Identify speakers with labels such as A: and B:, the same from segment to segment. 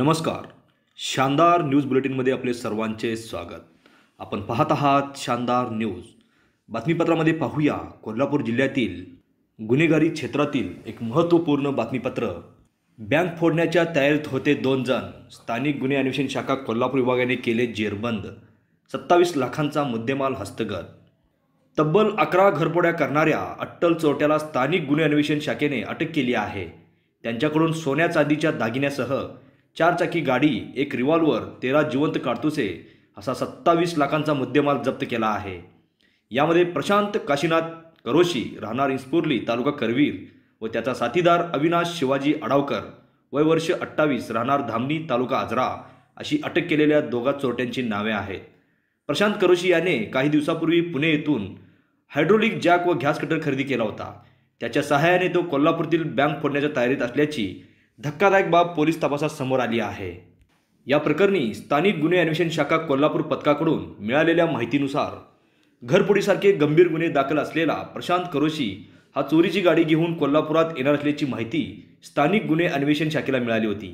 A: नमस्कार शानदार न्यूज बुलेटिनमध्ये आपले सर्वांचे स्वागत आपण पाहत आहात शानदार न्यूज बातमीपत्रामध्ये पाहूया कोल्हापूर जिल्ह्यातील गुन्हेगारी क्षेत्रातील एक महत्त्वपूर्ण बातमीपत्र बँक फोडण्याच्या तयारीत होते दोन जण स्थानिक गुन्हे अन्वेषण शाखा कोल्हापूर विभागाने केले जेरबंद सत्तावीस लाखांचा मुद्देमाल हस्तगत तब्बल अकरा घरपोड्या करणाऱ्या अट्टल चोरट्याला स्थानिक गुन्हे अन्वेषण शाखेने अटक केली आहे त्यांच्याकडून सोन्या चांदीच्या दागिन्यासह चारचाकी गाडी एक रिव्हॉल्वर तेरा जिवंत काडतुसे असा सत्तावीस लाखांचा मुद्देमाल जप्त केला आहे यामध्ये प्रशांत काशीनाथ करोशी राहणार इंस्पुर्ली तालुका करवीर व त्याचा साथीदार अविनाश शिवाजी आडावकर वय वर्ष अठ्ठावीस राहणार धामणी तालुका आजरा अशी अटक केलेल्या दोघा चोरट्यांची नावे आहेत प्रशांत करोशी याने काही दिवसापूर्वी पुणे येथून हायड्रोलिक जॅक व गॅस कटर खरेदी केला होता त्याच्या सहाय्याने तो कोल्हापूरतील बँक फोडण्याच्या तयारीत असल्याची धक्कादायक बाब पोलीस तपासात समोर आली आहे या प्रकरणी स्थानिक गुन्हे अन्वेषण शाखा कोल्हापूर पथकाकडून मिळालेल्या माहितीनुसार घरपुडीसारखे गंभीर गुन्हे दाखल असलेला प्रशांत करोशी हा चोरीची गाडी घेऊन कोल्हापुरात येणार असल्याची माहिती स्थानिक गुन्हे अन्वेषण शाखेला मिळाली होती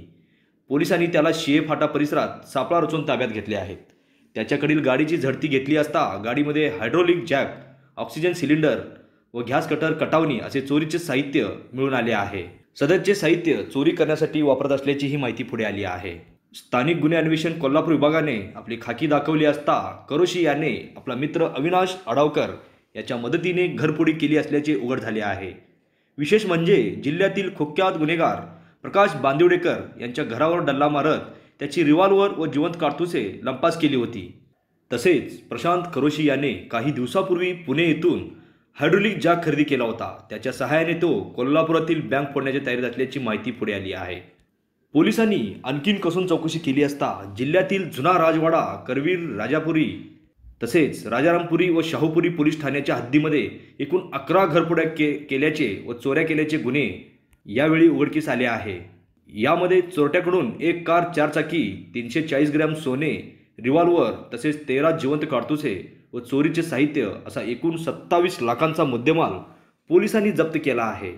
A: पोलिसांनी त्याला शिये फाटा परिसरात सापळा रचून ताब्यात घेतले आहेत त्याच्याकडील गाडीची झडती घेतली असता गाडीमध्ये हायड्रोलिक जॅक ऑक्सिजन सिलेंडर व गॅस कटर कटावणी असे चोरीचे साहित्य मिळून आले आहे सदरचे साहित्य चोरी करण्यासाठी वापरत असल्याची ही माहिती पुढे आली आहे स्थानिक गुन्हे अन्वेषण कोल्हापूर विभागाने आपली खाकी दाखवली असता करोशी याने आपला मित्र अविनाश आडावकर याच्या मदतीने घरपोडी केली असल्याचे उघड झाले आहे विशेष म्हणजे जिल्ह्यातील खोक्यात गुन्हेगार प्रकाश बांदिवडेकर यांच्या घरावर डल्ला मारत त्याची रिव्हॉल्वर व जिवंत काडतुसे लंपास केली होती तसेच प्रशांत करोशी याने काही दिवसापूर्वी पुणे येथून हायड्रोलिक जाग खरेदी केला होता त्याच्या सहाय्याने तो कोल्हापुरातील बँक फोडण्याच्या तयारीत असल्याची माहिती पुढे आली आहे पोलिसांनी आणखीन कसून चौकशी केली असता जिल्ह्यातील जुना राजवाडा करवीर राजापुरी तसेच राजारामपुरी व शाहूपुरी पोलीस ठाण्याच्या हद्दीमध्ये एकूण अकरा घरफोड्या के केल्याचे व चोऱ्या केल्याचे गुन्हे यावेळी उघडकीस आले आहे यामध्ये चोरट्याकडून एक कार चारचाकी तीनशे चाळीस ग्रॅम सोने रिव्हॉल्वर तसेच तेरा जिवंत हे व चोरीचे साहित्य असा एकूण सत्तावीस लाखांचा मुद्देमाल पोलिसांनी जप्त केला आहे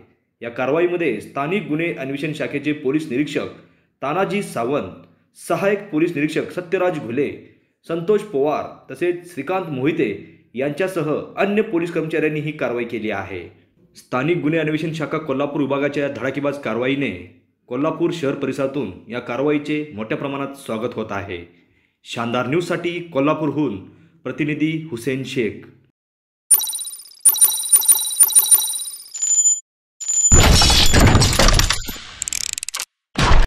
A: या कारवाईमध्ये स्थानिक गुन्हे अन्वेषण शाखेचे पोलीस निरीक्षक तानाजी सावंत सहायक पोलीस निरीक्षक सत्यराज घुले संतोष पवार तसेच श्रीकांत मोहिते यांच्यासह अन्य पोलीस कर्मचाऱ्यांनी ही कारवाई केली आहे स्थानिक गुन्हे अन्वेषण शाखा कोल्हापूर विभागाच्या धडाकेबाज कारवाईने कोल्हापूर शहर परिसरातून या कारवाईचे मोठ्या प्रमाणात स्वागत होत आहे शानदार न्यूजसाठी कोल्हापूरहून प्रतिनिधी हुसेन शेख